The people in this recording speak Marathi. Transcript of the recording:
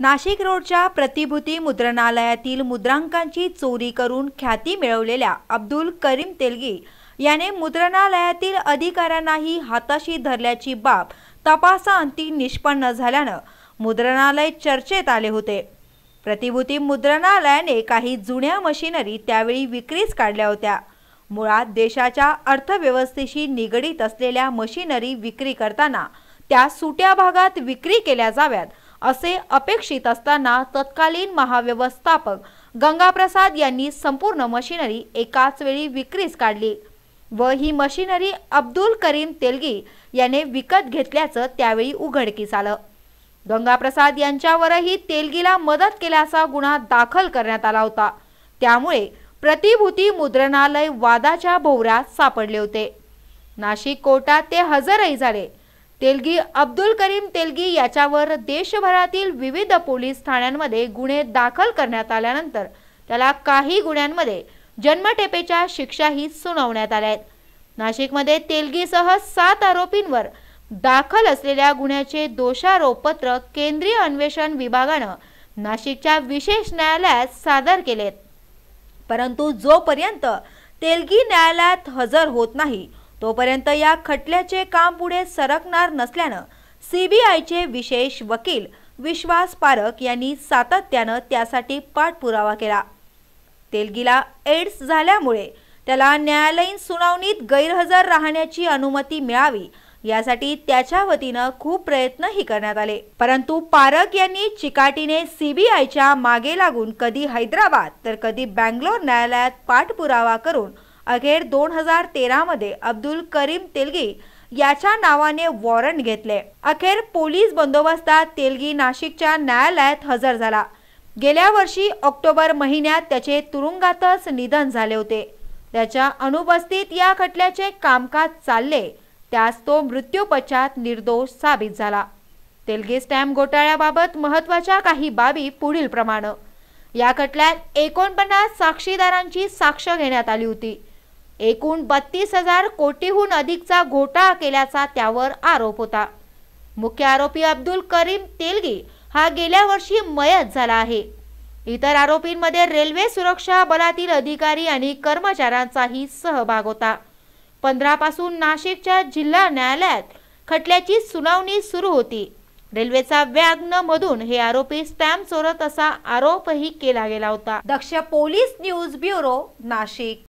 नाशिक रोडच्या प्रतिभूती मुद्रणालयातील मुद्रांकांची चोरी करून ख्याती मिळवलेल्या अब्दुल करीम तेलगी याने मुद्रणालयातील अधिकाऱ्यांनाही हाताशी धरल्याची बाब तपासाअंती निष्पन्न झाल्यानं मुद्रणालय चर्चेत आले होते प्रतिभूती मुद्रणालयाने काही जुन्या मशिनरी त्यावेळी विक्रीस काढल्या होत्या मुळात देशाच्या अर्थव्यवस्थेशी निगडीत असलेल्या मशीनरी विक्री करताना त्या सुट्या भागात विक्री केल्या जाव्यात असे अपेक्षित असताना तत्कालीन महाव्यवस्थापक गंगाप्रसाद यांनी संपूर्ण मशीनरी एकाच वेळी विक्रीस काढली व ही मशीनरी अब्दुल करीम तेलगी याने विकत घेतल्याचं त्यावेळी उघडकीस आलं गंगाप्रसाद यांच्यावरही तेलगीला मदत केल्याचा गुन्हा दाखल करण्यात आला होता त्यामुळे प्रतिभूती मुद्रणालय वादाच्या भोवऱ्यात सापडले होते नाशिक कोर्टात ते हजरही झाले तेलगी अब्दुल करीम तेलगी याच्यावर देशभरातील विविध पोलीस ठाण्यांमध्ये गुन्हे दाखल करण्यात आल्यानंतर त्याला काही गुन्ह्यांमध्ये जन्मठेपेच्या शिक्षाही सुनावण्यात आल्या आहेत नाशिकमध्ये तेलगीसह सात आरोपींवर दाखल असलेल्या गुन्ह्याचे दोषारोपपत्र केंद्रीय अन्वेषण विभागानं नाशिकच्या विशेष न्यायालयात सादर केलेत परंतु जोपर्यंत तेलगी न्यायालयात हजर होत नाही तोपर्यंत या खटल्याचे काम पुढे सरकणार नसल्यानं सीबीआयचे विशेष वकील विश्वास पारक यांनी सातत्यानं त्यासाठी पाठपुरावा केला तेलगीला एड्स झाल्यामुळे त्याला न्यायालयीन सुनावणीत गैरहजर राहण्याची अनुमती मिळावी यासाठी त्याच्या वतीनं खूप प्रयत्नही करण्यात आले परंतु पारक यांनी चिकाटीने सीबीआयच्या मागे लागून कधी हैदराबाद तर कधी बँगलोर न्यायालयात पाठपुरावा करून अखेर दोन हजार तेरामध्ये अब्दुल करीम तेलगी याच्या नावाने वॉरंट घेतले अखेर पोलीस बंदोबस्तात तेलगी नाशिकच्या न्यायालयात हजर झाला गेल्या वर्षी ऑक्टोबर महिन्यात त्याचे तुरुंगातच निधन झाले होते त्याच्या अनुपस्थित या खटल्याचे कामकाज चालले त्यास तो मृत्यूपश्चात निर्दोष साबित झाला तेलगी स्टॅम्प घोटाळ्याबाबत महत्त्वाच्या काही बाबी पुढील प्रमाणे या खटल्यात एकोणपन्नास साक्षीदारांची साक्ष घेण्यात आली होती एकूण बत्तीस हजार कोटीहून अधिकचा घोटाळा केल्याचा त्यावर आरोप होता मुख्य आरोपी अब्दुल करीम तेलगी हा गेल्या वर्षी मयत झाला आहे इतर आरोपींमध्ये रेल्वे सुरक्षा बलातील अधिकारी आणि कर्मचाऱ्यांचाही सहभाग होता पासून नाशिकच्या जिल्हा न्यायालयात खटल्याची सुनावणी सुरू होती रेल्वेचा व्याग न मधून हे आरोपी स्टॅम्प चोरत असा आरोपही केला गेला होता Daksh police news bureau Nashik